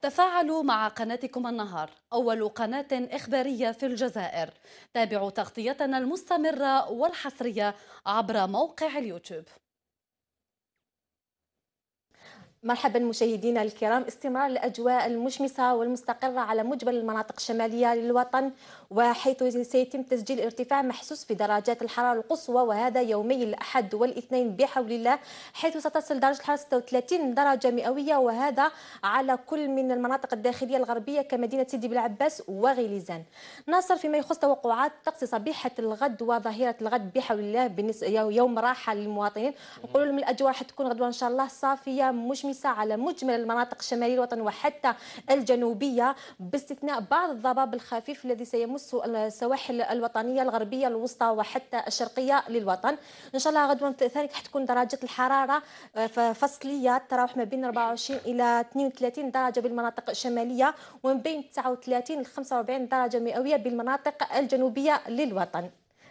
تفاعلوا مع قناتكم النهار أول قناة إخبارية في الجزائر تابعوا تغطيتنا المستمرة والحصرية عبر موقع اليوتيوب مرحبا مشاهدينا الكرام استمرار الاجواء المشمسه والمستقره على مجمل المناطق الشماليه للوطن وحيث سيتم تسجيل ارتفاع محسوس في درجات الحراره القصوى وهذا يومي الاحد والاثنين بحول الله حيث ستصل درجه الحراره 36 درجه مئويه وهذا على كل من المناطق الداخليه الغربيه كمدينه سيدي بلعباس وغليزان. ناصر فيما يخص توقعات طقس صبيحه الغد وظهيره الغد بحول الله بالنسبه يوم راحه للمواطنين نقول لهم الاجواء راح تكون غدوه ان شاء الله صافيه مشمسه السادسة على مجمل المناطق الشمالية الوطن وحتى الجنوبية باستثناء بعض الضباب الخفيف الذي سيمس السواحل الوطنية الغربية الوسطى وحتى الشرقية للوطن إن شاء الله غدوة ثاني تكون درجة الحرارة آه، فصلية تراوح ما بين 24 إلى 32 درجة بالمناطق الشمالية ومن بين 39 إلى 45 درجة مئوية بالمناطق الجنوبية للوطن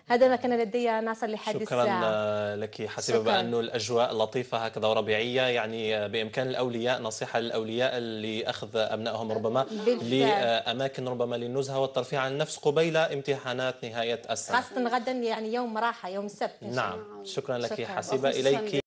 هذا ما كان لدي ناصر لحد شكرا الساعة. لك حسب بانه الأجواء لطيفة هكذا وربيعية يعني بإمكان الأولياء نصيحة للأولياء لأخذ أبنائهم ربما بالفعل. لأماكن ربما للنزهة والترفيه عن النفس قبيل امتحانات نهاية السنة خاصة غدا يعني يوم راحة يوم السبت نعم شكرا لك حسيبة إليك